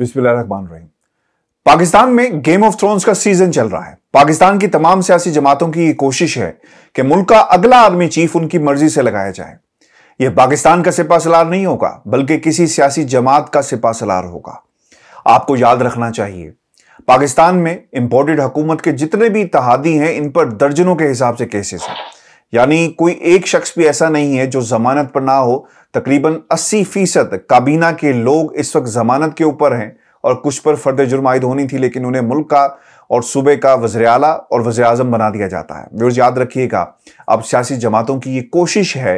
बिस्मिल्लाहमान पाकिस्तान में game of thrones का season चल रहा है पाकिस्तान की तमाम सियासी जमातों की ये कोशिश है कि मुल्क का अगला आर्मी चीफ उनकी मर्जी से लगाया जाए यह पाकिस्तान का सिपा सलार नहीं होगा बल्कि किसी सियासी जमात का सिपा सलार होगा आपको याद रखना चाहिए पाकिस्तान में इंपोर्टेड हुकूमत के जितने भी तहादी हैं इन पर दर्जनों के हिसाब से केसेस हैं यानी कोई एक शख्स भी ऐसा नहीं है जो जमानत पर ना हो तकरीबन 80 फीसद काबीना के लोग इस वक्त जमानत के ऊपर हैं और कुछ पर फर्द जुर्म आयद होनी थी लेकिन उन्हें मुल्क का और सूबे का वजर अला और वजर अजम बना दिया जाता है व्यवर्स याद रखिएगा अब सियासी जमातों की ये कोशिश है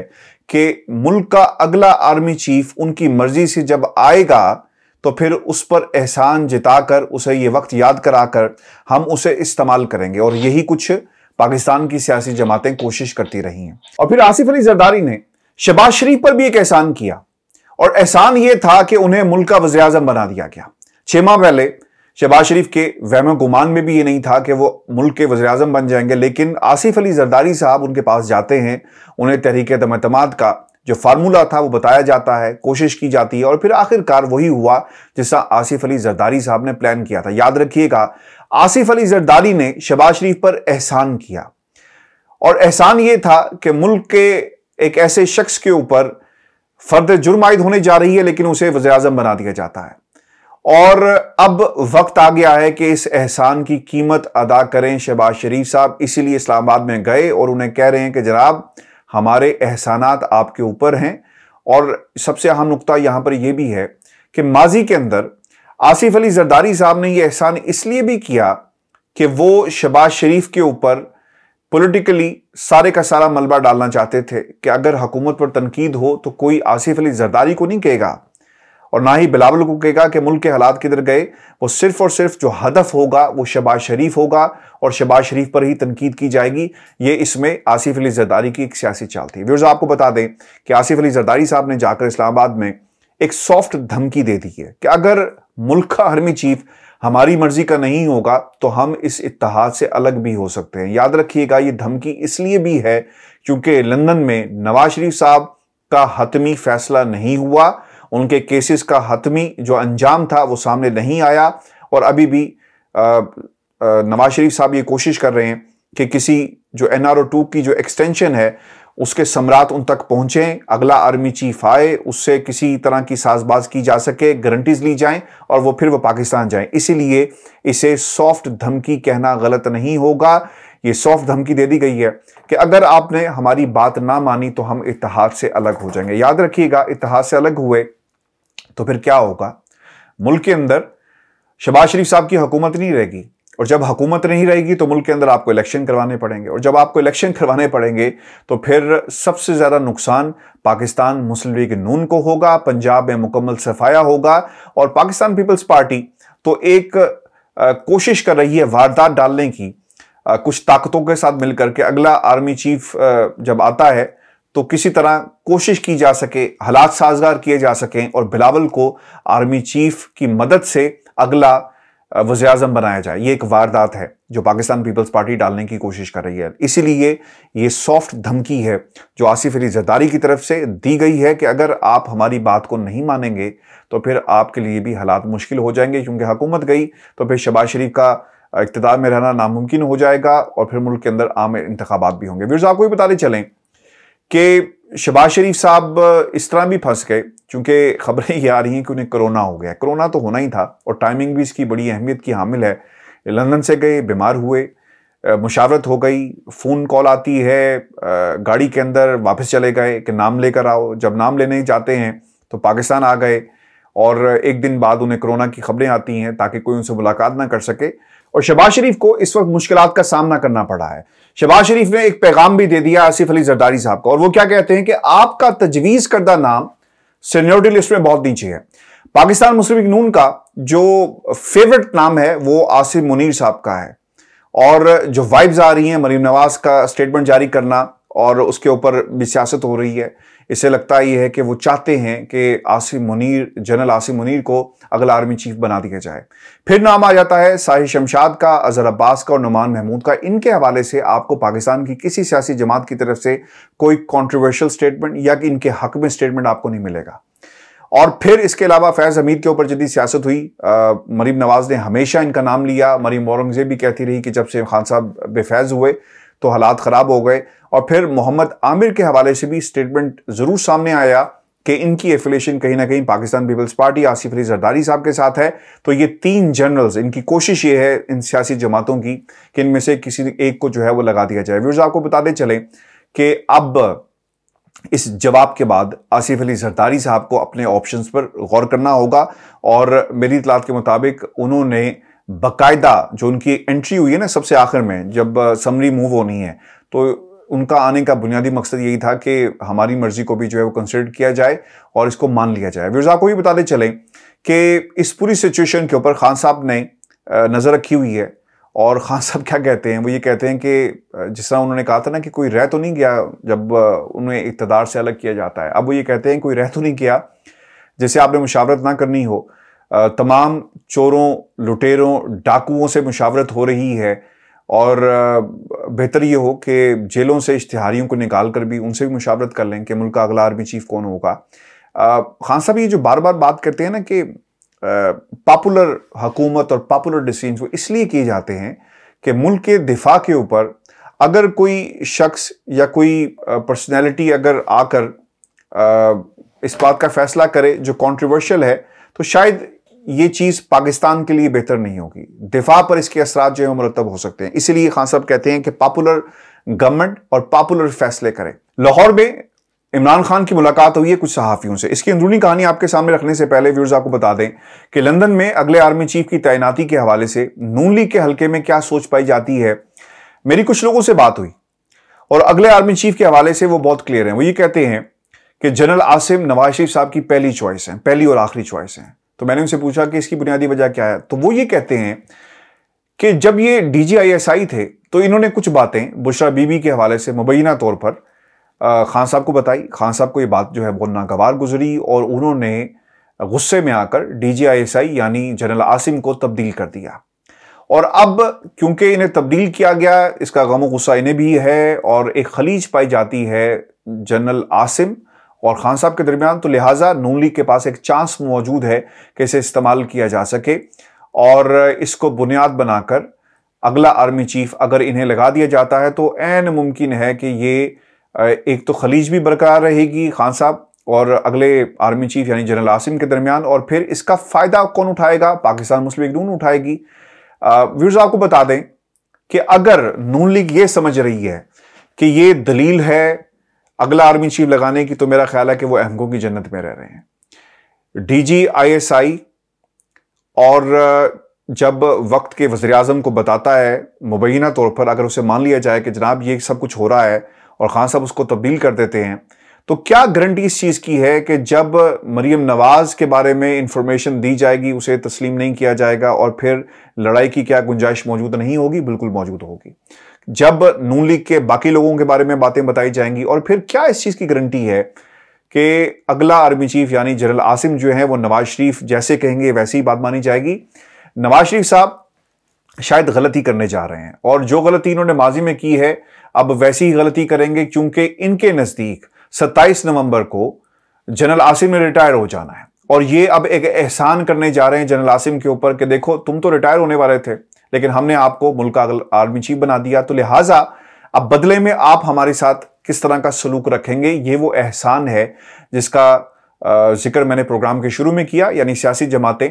कि मुल्क का अगला आर्मी चीफ उनकी मर्जी से जब आएगा तो फिर उस पर एहसान जिताकर उसे ये वक्त याद कराकर हम उसे इस्तेमाल करेंगे और यही कुछ पाकिस्तान की सियासी जमातें कोशिश करती रही हैं और फिर आसिफ अली जरदारी ने शबाज शरीफ पर भी एक एहसान किया और एहसान यह था कि उन्हें मुल्क का वजे अजम बना दिया गया छह माह पहले शहबाज शरीफ के वहम गुमान में भी ये नहीं था कि वो मुल्क के वजे अजम बन जाएंगे लेकिन आसिफ अली जरदारी साहब उनके पास जाते हैं उन्हें तहरीक तमतमाद का जो फार्मूला था वो बताया जाता है कोशिश की जाती है और फिर आखिरकार वही हुआ जिसका आसिफ अली जरदारी साहब ने प्लान किया था याद रखिएगा आसिफ अली जरदारी ने शहबाज शरीफ पर एहसान किया और एहसान ये था कि मुल्क के एक ऐसे शख्स के ऊपर फर्द जुर्म आयद होने जा रही है लेकिन उसे वजे अजम बना दिया जाता है और अब वक्त आ गया है कि इस एहसान की कीमत अदा करें शहबाज शरीफ साहब इसीलिए इस्लामाबाद में गए और उन्हें कह रहे हैं कि जनाब हमारे एहसानात आपके ऊपर हैं और सबसे अहम नुकता यहां पर यह भी है कि माजी के अंदर आसिफ अली जरदारी साहब ने यह एहसान इसलिए भी किया कि वो शबाज शरीफ के ऊपर पॉलिटिकली सारे का सारा मलबा डालना चाहते थे कि अगर हुकूमत पर तनकीद हो तो कोई आसिफ अली जरदारी को नहीं कहेगा और ना ही बिलावल को कहेगा कि मुल्क के हालात किधर गए वो सिर्फ और सिर्फ जो हदफ होगा वो शबाज शरीफ होगा और शबाज शरीफ पर ही तनकीद की जाएगी ये इसमें आसिफ अली जरदारी की एक सियासी चाल थी व्यवर्स आपको बता दें कि आसिफ अली जरदारी साहब ने जाकर इस्लामाबाद में एक सॉफ्ट धमकी दे दी है कि अगर मुल्क का आर्मी चीफ हमारी मर्जी का नहीं होगा तो हम इस इतिहाद से अलग भी हो सकते हैं याद रखिएगा ये धमकी इसलिए भी है क्योंकि लंदन में नवाज शरीफ साहब का हतमी फैसला नहीं हुआ उनके केसेस का हतमी जो अंजाम था वो सामने नहीं आया और अभी भी नवाज शरीफ साहब ये कोशिश कर रहे हैं कि किसी जो एन आर ओ टू की जो एक्सटेंशन है उसके सम्राट उन तक पहुंचे अगला आर्मी चीफ आए उससे किसी तरह की साजबाज की जा सके गारंटीज ली जाएं और वो फिर वो पाकिस्तान जाएं इसीलिए इसे सॉफ्ट धमकी कहना गलत नहीं होगा ये सॉफ्ट धमकी दे दी गई है कि अगर आपने हमारी बात ना मानी तो हम इतिहाद से अलग हो जाएंगे याद रखिएगा इतिहाद से अलग हुए तो फिर क्या होगा मुल्क के अंदर शबाज शरीफ साहब की हुकूमत नहीं रहेगी और जब हुकूमत नहीं रहेगी तो मुल्क के अंदर आपको इलेक्शन करवाने पड़ेंगे और जब आपको इलेक्शन करवाने पड़ेंगे तो फिर सबसे ज़्यादा नुकसान पाकिस्तान मुस्लिम लीग नून को होगा पंजाब में मुकम्मल सफाया होगा और पाकिस्तान पीपल्स पार्टी तो एक आ, कोशिश कर रही है वारदात डालने की आ, कुछ ताकतों के साथ मिलकर के अगला आर्मी चीफ आ, जब आता है तो किसी तरह कोशिश की जा सके हालात साजगार किए जा सकें और बिलावल को आर्मी चीफ की मदद से अगला वजी अजम बनाया जाए ये एक वारदात है जो पाकिस्तान पीपल्स पार्टी डालने की कोशिश कर रही है इसीलिए ये सॉफ्ट धमकी है जो आसिफ अली जदारी की तरफ से दी गई है कि अगर आप हमारी बात को नहीं मानेंगे तो फिर आपके लिए भी हालात मुश्किल हो जाएंगे क्योंकि हुकूमत गई तो फिर शबाज शरीफ का इकतदार में रहना नामुमकिन हो जाएगा और फिर मुल्क के अंदर आम इंतबात भी होंगे व्यूर्स आपको भी बताते चलें कि शबाज शरीफ साहब इस तरह भी फंस गए क्योंकि खबरें ये आ रही हैं कि उन्हें कोरोना हो गया कोरोना तो होना ही था और टाइमिंग भी इसकी बड़ी अहमियत की हामिल है लंदन से गए बीमार हुए मुशावरत हो गई फ़ोन कॉल आती है गाड़ी के अंदर वापस चले गए कि नाम लेकर आओ जब नाम लेने जाते हैं तो पाकिस्तान आ गए और एक दिन बाद उन्हें कोरोना की खबरें आती हैं ताकि कोई उनसे मुलाकात ना कर सके और शबाज शरीफ को इस वक्त मुश्किल का सामना करना पड़ा है शहबाज शरीफ ने एक पैगाम भी दे दिया आसिफ अली जरदारी साहब को और वो क्या कहते हैं कि आपका तजवीज़ करदा नाम सीनियोरिटी लिस्ट में बहुत नीचे है पाकिस्तान मुस्लिम नून का जो फेवरेट नाम है वो आसिफ मुनीर साहब का है और जो वाइब्स आ रही हैं मरीम नवाज का स्टेटमेंट जारी करना और उसके ऊपर भी सियासत हो रही है इसे लगता ही है कि वो चाहते हैं कि आसिम मुनीर जनरल आसिम मुनीर को अगला आर्मी चीफ बना दिया जाए फिर नाम आ जाता है साहि शमशाद का अजहर अब्बास का और नुमान महमूद का इनके हवाले से आपको पाकिस्तान की किसी सियासी जमात की तरफ से कोई कॉन्ट्रोवर्शल स्टेटमेंट या कि इनके हक में स्टेटमेंट आपको नहीं मिलेगा और फिर इसके अलावा फैज़ हमीद के ऊपर जदि सियासत हुई मरीम नवाज ने हमेशा इनका नाम लिया मरीम औरंगजेब भी कहती रही कि जब से खान साहब बेफैज़ हुए तो हालात ख़राब हो गए और फिर मोहम्मद आमिर के हवाले से भी स्टेटमेंट ज़रूर सामने आया कि इनकी एफिलेशन कहीं ना कहीं पाकिस्तान पीपल्स पार्टी आसिफ अली जरदारी साहब के साथ है तो ये तीन जनरल्स इनकी कोशिश ये है इन सियासी जमातों की कि इनमें से किसी एक को जो है वो लगा दिया जाए व्यूर्स आपको बताते चलें कि अब इस जवाब के बाद आसिफ अली जरदारी साहब को अपने ऑप्शंस पर गौर करना होगा और मेरी इतलात के मुताबिक उन्होंने बाकायदा जो उनकी एंट्री हुई है ना सबसे आखिर में जब समरी मूव होनी है तो उनका आने का बुनियादी मकसद यही था कि हमारी मर्जी को भी जो है वो कंसिडर किया जाए और इसको मान लिया जाए व्यवसाय को भी बताते चलें कि इस पूरी सिचुएशन के ऊपर खान साहब ने नज़र रखी हुई है और खान साहब क्या कहते हैं वो ये कहते हैं कि जिस तरह उन्होंने कहा था ना कि कोई रह तो नहीं गया जब उन्हें इकतदार से अलग किया जाता है अब वो ये कहते हैं कोई रह तो नहीं किया जैसे आपने मुशावरत ना करनी हो तमाम चोरों लुटेरों डाकुओं से मुशावरत हो रही है और बेहतर ये हो कि जेलों से इश्तहारियों को निकाल कर भी उनसे भी मुशावरत कर लें कि मुल्क का अगला आर्मी चीफ कौन होगा खान साहब ये जो बार बार बात करते हैं ना कि पॉपुलर हकूमत और पॉपुलर डिसीजन वो इसलिए किए जाते हैं कि मुल्क के दिफा के ऊपर अगर कोई शख्स या कोई पर्सनैलिटी अगर आकर इस बात का फैसला करे जो कॉन्ट्रोवर्शल है तो शायद ये चीज़ पाकिस्तान के लिए बेहतर नहीं होगी दिफा पर इसके असरा जो है मरतब हो सकते हैं इसीलिए खान साहब कहते हैं कि पॉपुलर गवर्नमेंट और पॉपुलर फैसले करें लाहौर में इमरान खान की मुलाकात हुई है कुछ सहाफ़ियों से इसकी अंदरूनी कहानी आपके सामने रखने से पहले व्यूर्स आपको बता दें कि लंदन में अगले आर्मी चीफ की तैनाती के हवाले से नून लीग के हल्के में क्या सोच पाई जाती है मेरी कुछ लोगों से बात हुई और अगले आर्मी चीफ के हवाले से वो बहुत क्लियर हैं वो ये कहते हैं कि जनरल आसिम नवाज शरीफ साहब की पहली चॉइस है पहली और आखिरी चॉइस है तो मैंने उनसे पूछा कि इसकी बुनियादी वजह क्या है तो वो ये कहते हैं कि जब ये डीजीआईएसआई थे तो इन्होंने कुछ बातें बुशरा बीबी के हवाले से मुबैना तौर पर खान साहब को बताई खान साहब को ये बात जो है बहुत नागवार गुजरी और उन्होंने गुस्से में आकर डीजीआईएसआई यानी जनरल आसिम को तब्दील कर दिया और अब क्योंकि इन्हें तब्दील किया गया इसका गम गुस्सा इन्हें भी है और एक खलीज पाई जाती है जनरल आसिम और खान साहब के दरमियान तो लिहाजा नून लीग के पास एक चांस मौजूद है कि इसे इस्तेमाल किया जा सके और इसको बुनियाद बनाकर अगला आर्मी चीफ अगर इन्हें लगा दिया जाता है तो एन मुमकिन है कि ये एक तो खलीज भी बरकरार रहेगी खान साहब और अगले आर्मी चीफ यानी जनरल आसिम के दरमियान और फिर इसका फ़ायदा कौन उठाएगा पाकिस्तान मुस्लिम लीग नून उठाएगी व्यूर्स आपको बता दें कि अगर नून लीग ये समझ रही है कि ये दलील है अगला आर्मी चीफ लगाने की तो मेरा ख्याल है कि वो अहमकों की जन्नत में रह रहे हैं डीजी आईएसआई और जब वक्त के वजे अजम को बताता है मुबैना तौर पर अगर उसे मान लिया जाए कि जनाब ये सब कुछ हो रहा है और खान साहब उसको तब्दील कर देते हैं तो क्या गारंटी इस चीज़ की है कि जब मरीम नवाज़ के बारे में इंफॉर्मेशन दी जाएगी उसे तस्लीम नहीं किया जाएगा और फिर लड़ाई की क्या गुंजाइश मौजूद नहीं होगी बिल्कुल मौजूद होगी जब नून लीग के बाकी लोगों के बारे में बातें बताई जाएंगी और फिर क्या इस चीज़ की गारंटी है कि अगला आर्मी चीफ यानी जनरल आसिम जो है वो नवाज शरीफ जैसे कहेंगे वैसे ही बात मानी जाएगी नवाज शरीफ साहब शायद गलती करने जा रहे हैं और जो गलती इन्होंने माजी में की है अब वैसी ही गलती करेंगे क्योंकि इनके नज़दीक 27 नवंबर को जनरल आसिम ने रिटायर हो जाना है और ये अब एक एहसान करने जा रहे हैं जनरल आसिम के ऊपर कि देखो तुम तो रिटायर होने वाले थे लेकिन हमने आपको मुल्क का आर्मी चीफ बना दिया तो लिहाजा अब बदले में आप हमारे साथ किस तरह का सलूक रखेंगे ये वो एहसान है जिसका जिक्र मैंने प्रोग्राम के शुरू में किया यानी सियासी जमातें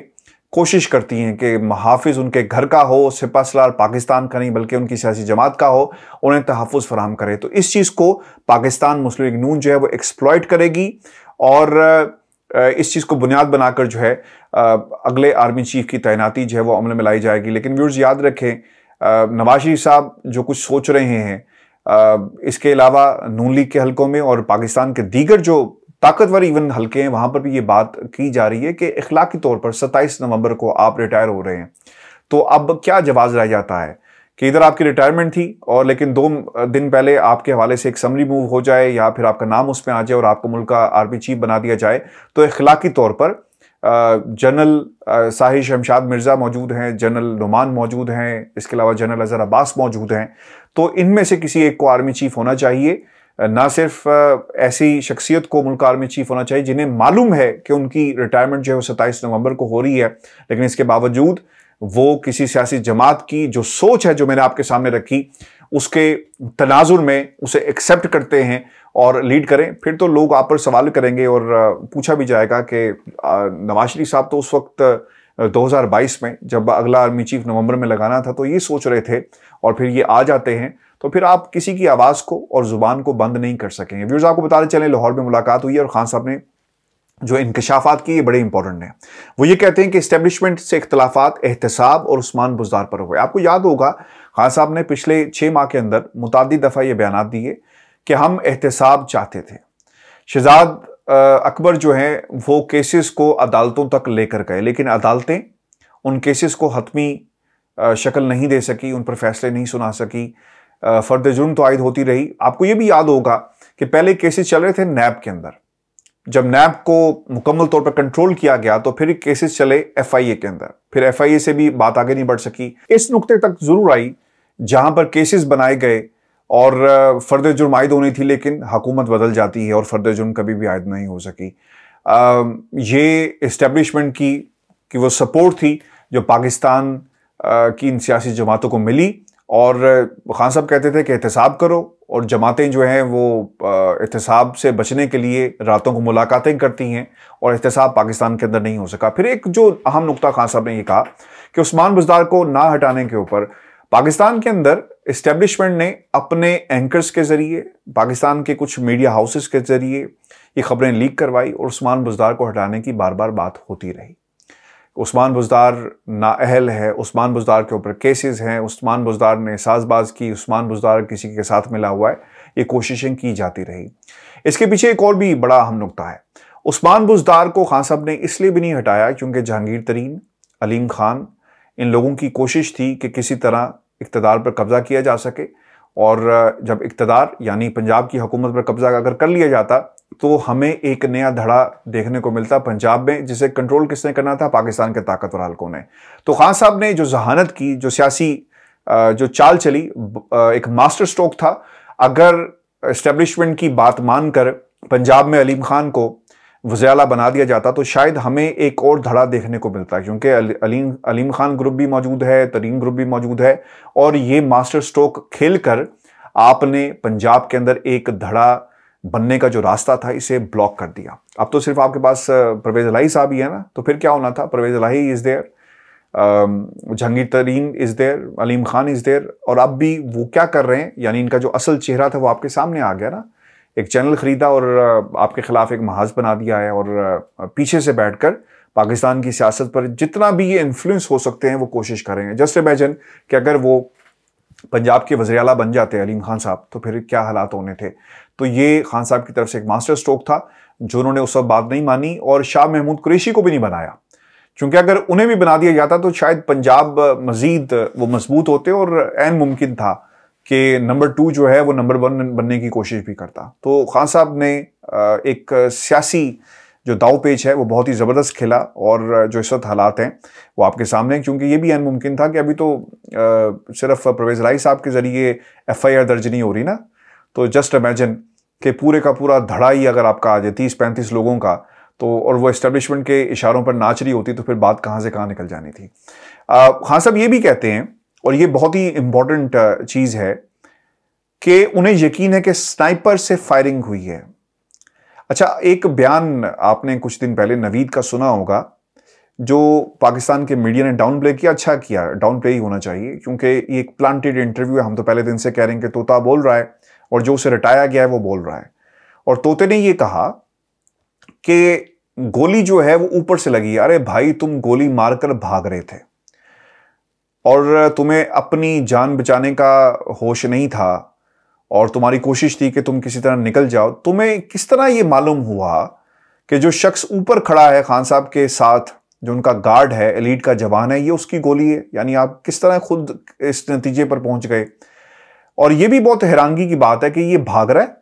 कोशिश करती हैं कि महाफिज उनके घर का हो सिपा सलार पाकिस्तान का नहीं बल्कि उनकी सियासी जमात का हो उन्हें तहफ़ फ्राहम करे तो इस चीज़ को पाकिस्तान मुस्लिम नून जो है वो एक्सप्लॉयट करेगी और इस चीज़ को बुनियाद बनाकर जो है अगले आर्मी चीफ की तैनाती जो है वो अमल में लाई जाएगी लेकिन व्यूर्स याद रखें नवाज शरीफ साहब जो कुछ सोच रहे हैं इसके अलावा नून लीग के हलकों में और पाकिस्तान के दीगर जो ताकतवर इवन हल्के हैं वहाँ पर भी ये बात की जा रही है कि इखलाकी तौर पर 27 नवंबर को आप रिटायर हो रहे हैं तो अब क्या जवाब रह जाता है कि इधर आपकी रिटायरमेंट थी और लेकिन दो दिन पहले आपके हवाले से एक समरी मूव हो जाए या फिर आपका नाम उस पर आ जाए और आपको मुल्क का आर्मी चीफ बना दिया जाए तो इखलाकी तौर पर जनरल साहिर शमशाद मिर्ज़ा मौजूद हैं जनरल नुमान मौजूद हैं इसके अलावा जनरल अजहर अब्बास मौजूद हैं तो इनमें से किसी एक को आर्मी चीफ होना चाहिए ना सिर्फ ऐसी शख्सियत को मुल्क आर्मी चीफ होना चाहिए जिन्हें मालूम है कि उनकी रिटायरमेंट जो है वो सत्ताईस नवंबर को हो रही है लेकिन इसके बावजूद वो किसी सियासी जमात की जो सोच है जो मैंने आपके सामने रखी उसके तनाजुर में उसे एक्सेप्ट करते हैं और लीड करें फिर तो लोग आप पर सवाल करेंगे और पूछा भी जाएगा कि नवाज शरीफ साहब तो उस वक्त 2022 में जब अगला आर्मी चीफ नवंबर में लगाना था तो ये सोच रहे थे और फिर ये आ जाते हैं तो फिर आप किसी की आवाज़ को और ज़ुबान को बंद नहीं कर सकेंगे व्यूज़ आपको बताते चलें लाहौर में मुलाकात हुई और खान साहब ने जो इंकशाफात की ये बड़े इंपॉर्टेंट हैं वो ये कहते हैं कि इस्टेब्लिशमेंट से इख्तलाफात एहतसाब और उस्मान बुजार पर हुए आपको याद होगा खान साहब ने पिछले छः माह के अंदर मुतद दफ़ा ये बयान दिए कि हम एहतसाब चाहते थे शहजाद अकबर जो हैं वो केसेस को अदालतों तक लेकर गए लेकिन अदालतें उन केसेस को हतमी शक्ल नहीं दे सकी उन पर फैसले नहीं सुना सकी फ़र्द जुर्म तो आयद होती रही आपको ये भी याद होगा कि पहले केसेस चल रहे थे नैब के अंदर जब नैब को मुकम्मल तौर पर कंट्रोल किया गया तो फिर केसेस चले एफ के अंदर फिर एफ से भी बात आगे नहीं बढ़ सकी इस नुकते तक जरूर आई जहां पर केसेस बनाए गए और फर्द जुर्म आयद होनी थी लेकिन हकूमत बदल जाती है और फर्द जुर्म कभी भी आयद नहीं हो सकी आ, ये इस्टेब्लिशमेंट की कि वो सपोर्ट थी जो पाकिस्तान आ, की इन सियासी जमातों को मिली और खान साहब कहते थे कि एहतसाब करो और जमातें जो हैं वो एहतसाब से बचने के लिए रातों को मुलाकातें करती हैं और एहतसाब पाकिस्तान के अंदर नहीं हो सका फिर एक जो अहम नुकता खान साहब ने ये कहा कि उस्मान बुजदार को ना हटाने के ऊपर पाकिस्तान के अंदर इस्टेब्लिशमेंट ने अपने एंकर्स के ज़रिए पाकिस्तान के कुछ मीडिया हाउसेस के ज़रिए ये खबरें लीक करवाई और उस्मान बुजदार को हटाने की बार बार बात होती रही उस्मान बुजदार नाअहल है उस्मान बुजदार के ऊपर केसेस हैं उस्मान बुजदार ने साजबाज की उस्मान बुजदार किसी के साथ मिला हुआ है ये कोशिशें की जाती रही इसके पीछे एक और भी बड़ा अहम नुकता है उस्मान बुजदार को खान साहब ने इसलिए भी नहीं हटाया क्योंकि जहांगीर तरीन अलीम खान इन लोगों की कोशिश थी कि किसी तरह इकतदार पर कब्ज़ा किया जा सके और जब इकतदार यानी पंजाब की हुकूमत पर कब्ज़ा अगर कर लिया जाता तो हमें एक नया धड़ा देखने को मिलता पंजाब में जिसे कंट्रोल किसने करना था पाकिस्तान के ताकतवर हल्कों ने तो खान साहब ने जो जहानत की जो सियासी जो चाल चली एक मास्टर स्ट्रोक था अगर इस्टेब्लिशमेंट की बात मानकर पंजाब में अलीम खान को वजाला बना दिया जाता तो शायद हमें एक और धड़ा देखने को मिलता क्योंकि अलीम अलीम खान ग्रुप भी मौजूद है तरीन ग्रुप भी मौजूद है और ये मास्टर स्ट्रोक खेल कर आपने पंजाब के अंदर एक धड़ा बनने का जो रास्ता था इसे ब्लॉक कर दिया अब तो सिर्फ आपके पास परवेज अलाई साहब ही है ना तो फिर क्या होना था Pervaiz Elahi is there Jahangir Tareen is there Aleem Khan is there और अब भी वो क्या कर रहे हैं यानी इनका जो असल चेहरा था वो आपके सामने आ गया ना एक चैनल ख़रीदा और आपके ख़िलाफ़ एक महाज बना दिया है और पीछे से बैठ कर पाकिस्तान की सियासत पर जितना भी ये इन्फ्लुएंस हो सकते हैं वो कोशिश करेंगे जस्ट इमेजन कि अगर वो पंजाब के वजरियाला बन जाते अलीम खान साहब तो फिर क्या हालात होने थे तो ये खान साहब की तरफ से एक मास्टर स्ट्रोक था जो उन्होंने उस वक्त बात नहीं मानी और शाह महमूद कुरेशी को भी नहीं बनाया क्योंकि अगर उन्हें भी बना दिया जाता तो शायद पंजाब मजीद वो मजबूत होते और एन मुमकिन था कि नंबर टू जो है वो नंबर वन बनने की कोशिश भी करता तो खान साहब ने एक सियासी जो दाव पेच है वो बहुत ही ज़बरदस्त खेला और जो इस वक्त हालात हैं वो आपके सामने हैं क्योंकि ये भी एन मुमकिन था कि अभी तो सिर्फ परवेज़ राई साहब के ज़रिए एफ आई आर दर्ज नहीं हो रही ना तो जस्ट इमेजिन के पूरे का पूरा धड़ा ही अगर आपका आ जाए तीस पैंतीस लोगों का तो और वो इस्टेब्लिशमेंट के इशारों पर नाच रही होती तो फिर बात कहाँ से कहाँ निकल जानी थी आ, खान हाँ, साहब ये भी कहते हैं और ये बहुत ही इंपॉर्टेंट चीज़ है कि उन्हें यकीन है कि स्नाइपर से फायरिंग हुई है अच्छा एक बयान आपने कुछ दिन पहले नवीद का सुना होगा जो पाकिस्तान के मीडिया ने डाउन प्ले किया अच्छा किया डाउन प्ले ही होना चाहिए क्योंकि ये एक प्लांटेड इंटरव्यू है हम तो पहले दिन से कह रहे हैं कि तोता बोल रहा है और जो उसे रटाया गया है वो बोल रहा है और तोते ने ये कहा कि गोली जो है वो ऊपर से लगी अरे भाई तुम गोली मारकर भाग रहे थे और तुम्हें अपनी जान बचाने का होश नहीं था और तुम्हारी कोशिश थी कि तुम किसी तरह निकल जाओ तुम्हें किस तरह ये मालूम हुआ कि जो शख्स ऊपर खड़ा है खान साहब के साथ जो उनका गार्ड है एलीट का जवान है ये उसकी गोली है यानी आप किस तरह खुद इस नतीजे पर पहुंच गए और यह भी बहुत हैरानगी की बात है कि यह भाग रहा है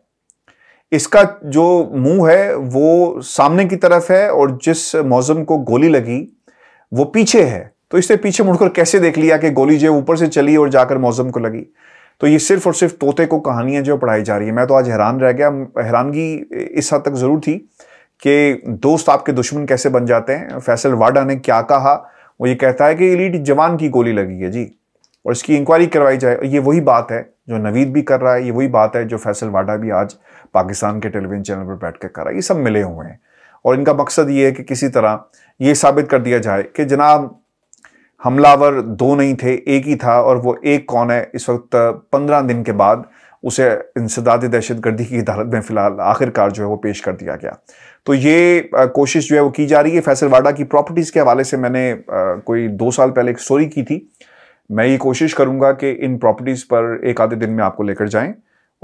इसका जो मुंह है वो सामने की तरफ है और जिस मौजम को गोली लगी वो पीछे है तो इसने पीछे मुड़कर कैसे देख लिया कि गोली जो ऊपर से चली और जाकर मौजम को लगी तो ये सिर्फ और सिर्फ तोते को कहानियां जो पढ़ाई जा रही है मैं तो आज हैरान रह गया हैरानगी इस हद तक ज़रूर थी कि दोस्त आपके दुश्मन कैसे बन जाते हैं फैसल वाडा ने क्या कहा वो ये कहता है कि इलीट जवान की गोली लगी है जी और इसकी इंक्वायरी करवाई जाए ये वही बात है जो नवीद भी कर रहा है ये वही बात है जो फैसल वाडा भी आज पाकिस्तान के टेलीविजन चैनल पर बैठ कर कर रहा है ये सब मिले हुए हैं और इनका मकसद ये है कि किसी तरह ये साबित कर दिया जाए कि जनाब हमलावर दो नहीं थे एक ही था और वो एक कौन है इस वक्त पंद्रह दिन के बाद उसे इंसदाद दहशत गर्दी की अदालत में फ़िलहाल आखिरकार जो है वो पेश कर दिया गया तो ये कोशिश जो है वो की जा रही है फैसल वाडा की प्रॉपर्टीज़ के हवाले से मैंने कोई दो साल पहले एक स्टोरी की थी मैं ये कोशिश करूँगा कि इन प्रॉपर्टीज़ पर एक आधे दिन में आपको लेकर जाएं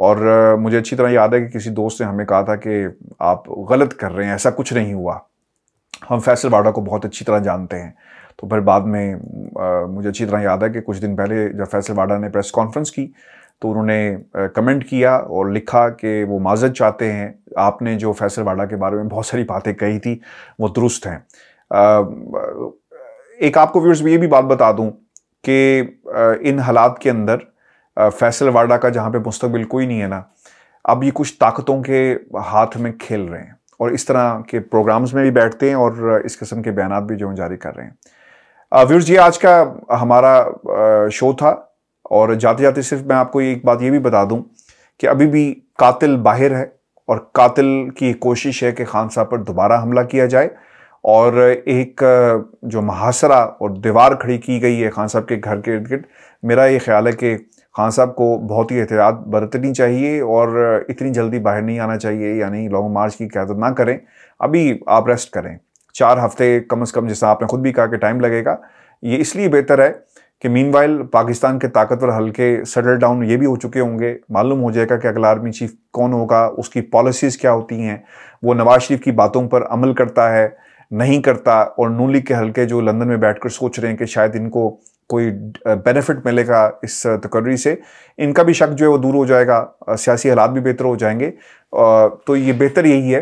और मुझे अच्छी तरह याद है कि किसी दोस्त ने हमें कहा था कि आप गलत कर रहे हैं ऐसा कुछ नहीं हुआ हम फैसल बाडा को बहुत अच्छी तरह जानते हैं तो फिर बाद में आ, मुझे अच्छी तरह याद है कि कुछ दिन पहले जब फैसल बाडा ने प्रेस कॉन्फ्रेंस की तो उन्होंने कमेंट किया और लिखा कि वो माजत चाहते हैं आपने जो फैसल बाडा के बारे में बहुत सारी बातें कही थी वो दुरुस्त हैं एक आपको व्यूर्स ये भी बात बता दूँ कि इन हालात के अंदर फैसल वाडा का जहाँ पे मुस्तबिल कोई नहीं है ना अब ये कुछ ताकतों के हाथ में खेल रहे हैं और इस तरह के प्रोग्राम्स में भी बैठते हैं और इस किस्म के बयान भी जो जारी कर रहे हैं व्यूर्स ये आज का हमारा शो था और जाते जाते सिर्फ मैं आपको एक बात ये भी बता दूँ कि अभी भी कातिल बाहर है और कातिल की कोशिश है कि खान साहब पर दोबारा हमला किया जाए और एक जो महासरा और दीवार खड़ी की गई है खान साहब के घर के इर्द गिर्द मेरा ये ख्याल है कि खान साहब को बहुत ही एहतियात बरतनी चाहिए और इतनी जल्दी बाहर नहीं आना चाहिए यानी लॉन्ग मार्च की क्यादत ना करें अभी आप रेस्ट करें चार हफ्ते कम से कम जैसा आपने खुद भी कहा कि टाइम लगेगा ये इसलिए बेहतर है कि मीनवाइल पाकिस्तान के ताकतवर हल्के सटल डाउन ये भी हो चुके होंगे मालूम हो जाएगा कि अगला आर्मी चीफ कौन होगा उसकी पॉलिसीज़ क्या होती हैं वो नवाज शरीफ की बातों पर अमल करता है नहीं करता और नूली लीग के हल्के जो लंदन में बैठकर सोच रहे हैं कि शायद इनको कोई बेनिफिट मिलेगा इस तकर्री से इनका भी शक जो है वो दूर हो जाएगा सियासी हालात भी बेहतर हो जाएंगे तो ये बेहतर यही है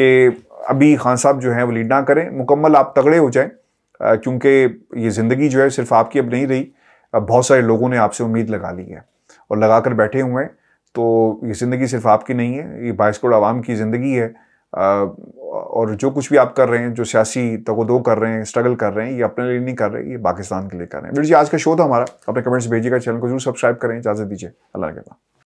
कि अभी खान साहब जो हैं वो लीड ना करें मुकम्मल आप तगड़े हो जाएं क्योंकि ये ज़िंदगी जो है सिर्फ आपकी अब नहीं रही अब बहुत सारे लोगों ने आपसे उम्मीद लगा ली है और लगा बैठे हुए हैं तो ये ज़िंदगी सिर्फ आपकी नहीं है ये करोड़ आवाम की ज़िंदगी है और जो कुछ भी आप कर रहे हैं जो सियासी दो कर रहे हैं स्ट्रगल कर रहे हैं ये अपने लिए नहीं कर रहे ये पाकिस्तान के लिए कर रहे हैं वीर जी आज का शो था हमारा अपने कमेंट्स भेजिएगा चैनल को जरूर सब्सक्राइब करें इजाज़त दीजिए अल्लाह के